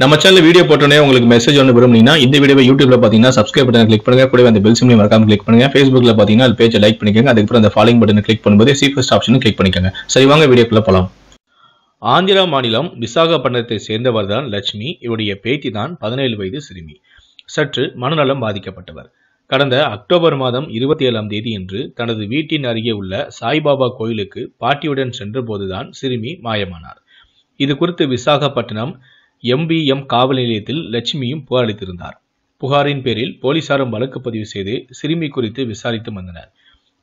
நம்ம channel video போட்டோன்னே உங்களுக்கு மெசேஜ் ஒன்று விரும்புனீங்கன்னா இந்த வீடியோ யூடியூப்ல பார்த்தீங்கன்னா சப்ஸ்கிரைப் பட்டன் கிளிக் பண்ணுங்க கூட அந்த பெல் சிம்லையும் மறக்காம கிளிக் பண்ணுங்க ஃபேஸ்புக்ல பார்த்தீங்கன்னா அது பேஜை லைக் பண்ணிக்கோங்க அதுக்கப்புறம் அந்த ஃபாலோ பட்டன் கிளிக் பண்ணும்போது சீஃபஸ்ட் ஆப்ஷனும் கிளிக் பண்ணிக்கோங்க சரி வாங்க வீடியோக்குள்ள போகலாம் ஆந்திரா மாநிலம் விசாகப்பட்டினத்தை சேர்ந்தவர் தான் லட்சுமி இவருடைய பேத்தி தான் பதினேழு வயது சிறுமி சற்று மனநலம் பாதிக்கப்பட்டவர் கடந்த அக்டோபர் மாதம் இருபத்தி ஏழாம் தேதியன்று தனது வீட்டின் அருகே உள்ள சாய்பாபா கோயிலுக்கு பாட்டியுடன் சென்றபோதுதான் சிறுமி மாயமானார் இது குறித்து விசாகப்பட்டினம் எம்பிஎம் காவல் நிலையத்தில் லட்சுமியும் புகாரளித்திருந்தார் புகாரின் பேரில் போலீசாரும் வழக்கு பதிவு செய்து சிறுமி குறித்து விசாரித்து வந்தனர்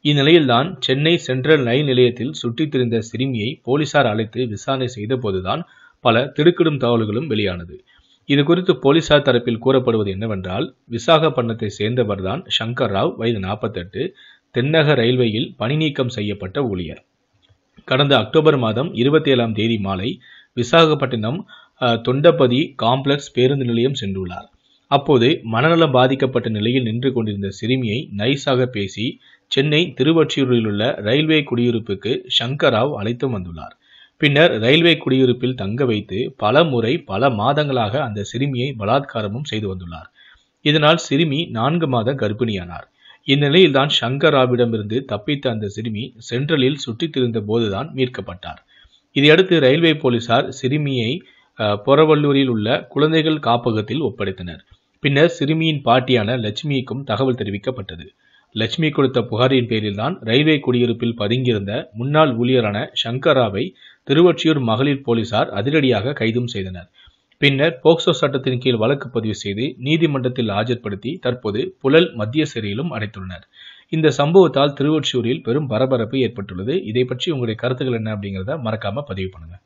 இந்நிலையில்தான் சென்னை சென்ட்ரல் ரயில் நிலையத்தில் சுற்றித் திரிந்த சிறுமியை போலீசார் அழைத்து விசாரணை செய்த போதுதான் பல திடுக்கிடும் தகவல்களும் வெளியானது இது குறித்து போலீசார் தரப்பில் கூறப்படுவது என்னவென்றால் விசாகப்பட்டினத்தை சேர்ந்தவர்தான் சங்கர் ராவ் வயது நாற்பத்தெட்டு தென்னக ரயில்வேயில் பணி நீக்கம் செய்யப்பட்ட ஊழியர் கடந்த அக்டோபர் மாதம் இருபத்தி ஏழாம் தேதி மாலை விசாகப்பட்டினம் தொண்டபதி காம்ப்ளெக்ஸ் பேருந்து நிலையம் சென்றுள்ளார் அப்போது மனநலம் பாதிக்கப்பட்ட நிலையில் நின்று கொண்டிருந்த சிறுமியை நைஸாக பேசி சென்னை திருவொற்றியூரில் உள்ள ரயில்வே குடியிருப்புக்கு சங்கராவ் அழைத்து வந்துள்ளார் பின்னர் ரயில்வே குடியிருப்பில் தங்க வைத்து பல முறை பல மாதங்களாக அந்த சிறுமியை பலாத்காரமும் செய்து வந்துள்ளார் இதனால் சிறுமி நான்கு மாதம் கர்ப்பிணியானார் இந்நிலையில்தான் சங்கராவிடமிருந்து தப்பித்த அந்த சிறுமி சென்ட்ரலில் சுற்றித் திரிந்த போதுதான் மீட்கப்பட்டார் இதையடுத்து ரயில்வே போலீசார் சிறுமியை புறவல்லூரில் உள்ள குழந்தைகள் காப்பகத்தில் ஒப்படைத்தனர் பின்னர் சிறுமியின் பாட்டியான லட்சுமிக்கும் தகவல் தெரிவிக்கப்பட்டது லட்சுமி கொடுத்த புகாரின் பேரில் தான் ரயில்வே குடியிருப்பில் பதுங்கியிருந்த முன்னாள் ஊழியரான சங்கராவை திருவொற்றியூர் மகளிர் போலீசார் அதிரடியாக கைதும் செய்தனர் பின்னர் போக்சோ சட்டத்தின் கீழ் வழக்கு பதிவு செய்து நீதிமன்றத்தில் ஆஜர்படுத்தி தற்போது புழல் மத்திய சிறையிலும் அடைத்துள்ளனர் இந்த சம்பவத்தால் திருவொற்றியூரில் பெரும் பரபரப்பு ஏற்பட்டுள்ளது இதை பற்றி உங்களுடைய கருத்துக்கள் என்ன அப்படிங்கிறத மறக்காம பதிவு பண்ணுங்க